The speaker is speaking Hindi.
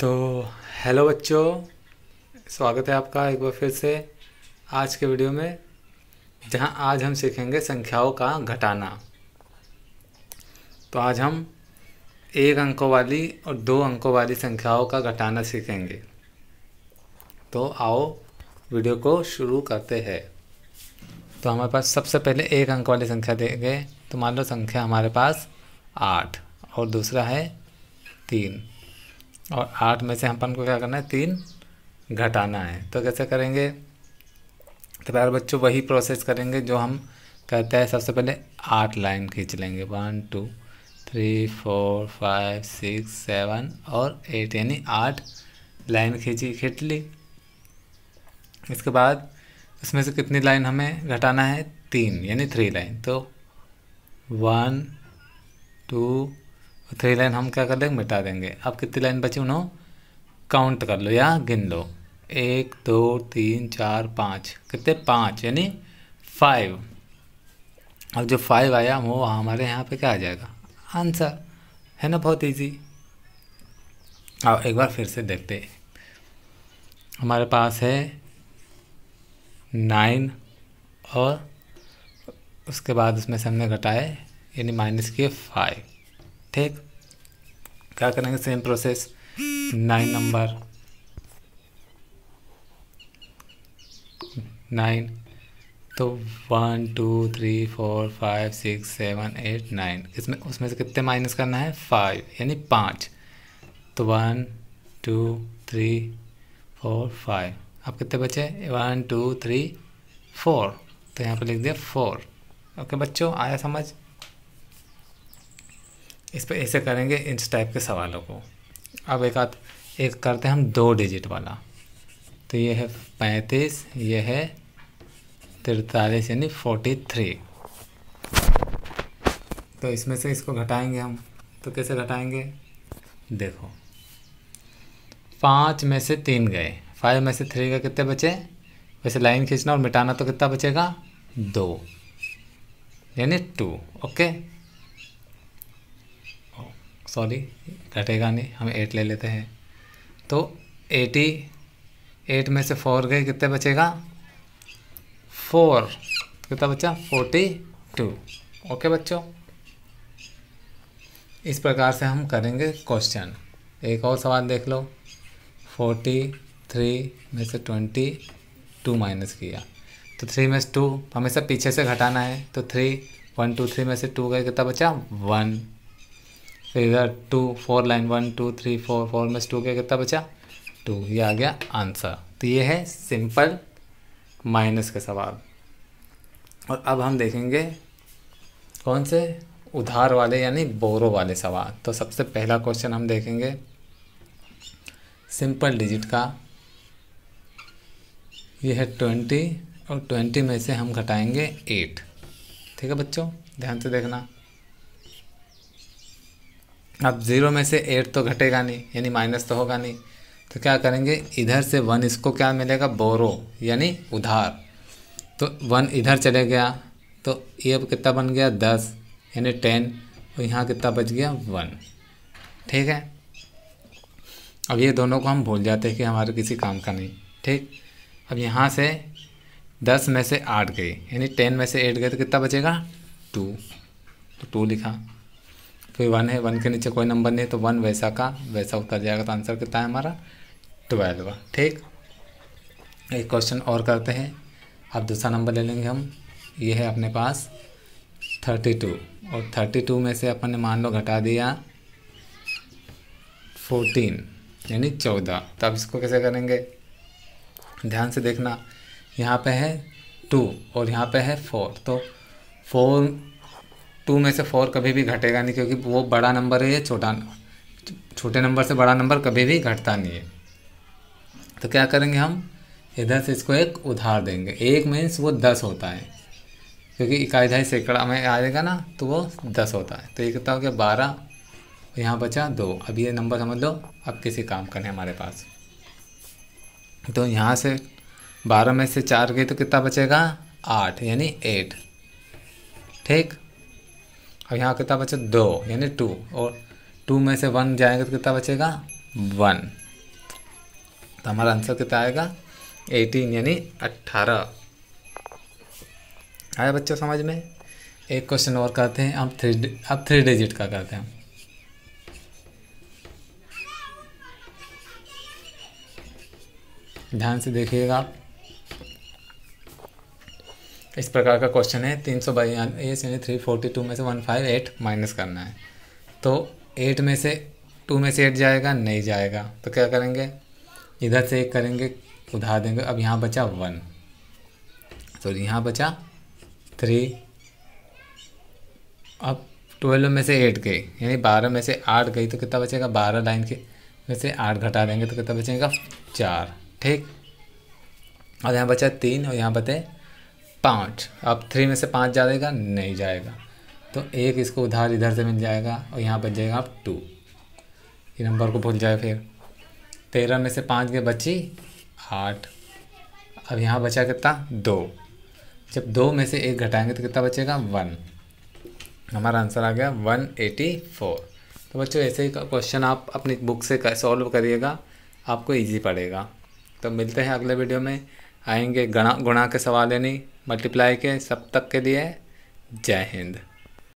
तो हेलो बच्चों स्वागत है आपका एक बार फिर से आज के वीडियो में जहां आज हम सीखेंगे संख्याओं का घटाना तो आज हम एक अंकों वाली और दो अंकों वाली संख्याओं का घटाना सीखेंगे तो आओ वीडियो को शुरू करते हैं तो हमारे पास सबसे पहले एक अंक वाली संख्या देंगे तो मान लो संख्या हमारे पास आठ और दूसरा है तीन और आठ में से हम को क्या करना है तीन घटाना है तो कैसे करेंगे तो प्यार बच्चों वही प्रोसेस करेंगे जो हम कहते हैं सबसे पहले आठ लाइन खींच लेंगे one two three four five six seven और एट यानी आठ लाइन खींची खींच ली इसके बाद इसमें से कितनी लाइन हमें घटाना है तीन यानी थ्री लाइन तो वन टू थ्री लाइन हम क्या कर देंगे मिटा देंगे अब कितनी लाइन बची उन्हों काउंट कर लो या गिन लो एक दो तीन चार पाँच कितने पाँच यानी फाइव अब जो फाइव आया वो हमारे यहाँ पे क्या आ जाएगा आंसर है ना बहुत इजी अब एक बार फिर से देखते हमारे पास है नाइन और उसके बाद उसमें से हमने घटाए यानी माइनस किए फाइव ठीक क्या करेंगे same process nine number nine तो one two three four five six seven eight nine इसमें उसमें से कितने माइनस करना है फाइव यानी पाँच तो one two three four five अब कितने बचे वन टू थ्री फोर तो यहाँ पे लिख दिया फोर ओके बच्चों आया समझ इस पर ऐसे करेंगे इस टाइप के सवालों को अब एक आध एक करते हैं हम दो डिजिट वाला तो ये है पैंतीस ये है तिरतालीस यानी फोर्टी थ्री तो इसमें से इसको घटाएंगे हम तो कैसे घटाएंगे देखो पाँच में से तीन गए फाइव में से थ्री गए कितने बचे वैसे लाइन खींचना और मिटाना तो कितना बचेगा दो यानी टू ओके सॉरी घटेगा नहीं हम एट ले लेते हैं तो एटी एट में से फोर गए कितने बचेगा फोर कितना बचा फोर्टी टू ओके बच्चों इस प्रकार से हम करेंगे क्वेश्चन एक और सवाल देख लो फोर्टी थ्री में से ट्वेंटी टू माइनस किया तो थ्री में से टू हमेशा पीछे से घटाना है तो थ्री वन टू थ्री में से टू गए कितना बचा वन फिर इधर two four line one two three four four में टू क्या कितना बचा टू ये आ गया आंसर तो ये है सिंपल माइनस का सवाल और अब हम देखेंगे कौन से उधार वाले यानी बोरो वाले सवाल तो सबसे पहला क्वेश्चन हम देखेंगे सिंपल डिजिट का ये है ट्वेंटी और ट्वेंटी में से हम घटाएंगे एट ठीक है बच्चों ध्यान से देखना अब ज़ीरो में से एट तो घटेगा नहीं यानी माइनस तो होगा नहीं तो क्या करेंगे इधर से वन इसको क्या मिलेगा बोरो यानी उधार तो वन इधर चले गया तो ये अब कितना बन गया दस यानी टेन और यहाँ कितना बच गया वन ठीक है अब ये दोनों को हम भूल जाते हैं कि हमारे किसी काम का नहीं ठीक अब यहाँ से दस में से आठ गई यानी टेन में से एट गए तो कितना बचेगा टू तो टू लिखा कोई वन है वन के नीचे कोई नंबर नहीं तो वन वैसा का वैसा उतर जाएगा तो आंसर कितना है हमारा ट्वेल्व ठीक एक क्वेश्चन और करते हैं अब दूसरा नंबर ले लेंगे हम ये है अपने पास थर्टी टू और थर्टी टू में से अपन ने मान लो घटा दिया फोर्टीन यानी चौदह तो अब इसको कैसे करेंगे ध्यान से देखना यहाँ पे है टू और यहाँ पे है फोर तो फोर टू में से फोर कभी भी घटेगा नहीं क्योंकि वो बड़ा नंबर है या छोटा छोटे नंबर से बड़ा नंबर कभी भी घटता नहीं है तो क्या करेंगे हम इधर से इसको एक उधार देंगे एक मीन्स वो दस होता है क्योंकि इकाई ढाई सैकड़ा में आएगा ना तो वो दस होता है तो ये कहता हो गया बारह यहाँ बचा दो अब ये नंबर समझ लो अब किसी काम का नहीं हमारे पास तो यहाँ से बारह में से चार गए तो कितना बचेगा आठ यानी एट ठीक अब यहाँ कितना बचे दो यानी टू और टू में से वन जाएंगे तो कितना बचेगा वन तो हमारा आंसर कितना आएगा एटीन यानी अट्ठारह आया बच्चों समझ में एक क्वेश्चन और करते हैं अब थ्री अब थ्री डिजिट का करते हैं ध्यान से देखिएगा आप इस प्रकार का क्वेश्चन है तीन सौ बयालीस यानी थ्री फोर्टी टू में से वन फाइव एट माइनस करना है तो एट में से टू में से एट जाएगा नहीं जाएगा तो क्या करेंगे इधर से एक करेंगे उधार देंगे अब यहाँ बचा वन तो यहाँ बचा थ्री अब ट्वेल्व में से एट गई यानी बारह में से आठ गई तो कितना बचेगा बारह लाइन के में से आठ घटा देंगे तो कितना बचेगा चार ठीक और यहाँ बचा तीन और यहाँ बचे पाँच अब थ्री में से पाँच जाएगा नहीं जाएगा तो एक इसको उधार इधर से मिल जाएगा और यहाँ बच जाएगा आप टू ये नंबर को भूल जाए फिर तेरह में से पाँच के बची आठ अब यहाँ बचा कितना दो जब दो में से एक घटाएंगे तो कितना बचेगा वन हमारा आंसर आ गया वन एटी फोर तो बच्चों ऐसे ही क्वेश्चन आप अपनी बुक से सॉल्व करिएगा आपको इजी पड़ेगा तो मिलते हैं अगले वीडियो में आएंगे गणा गुणा के सवाल यानी मल्टीप्लाई के सब तक के लिए जय हिंद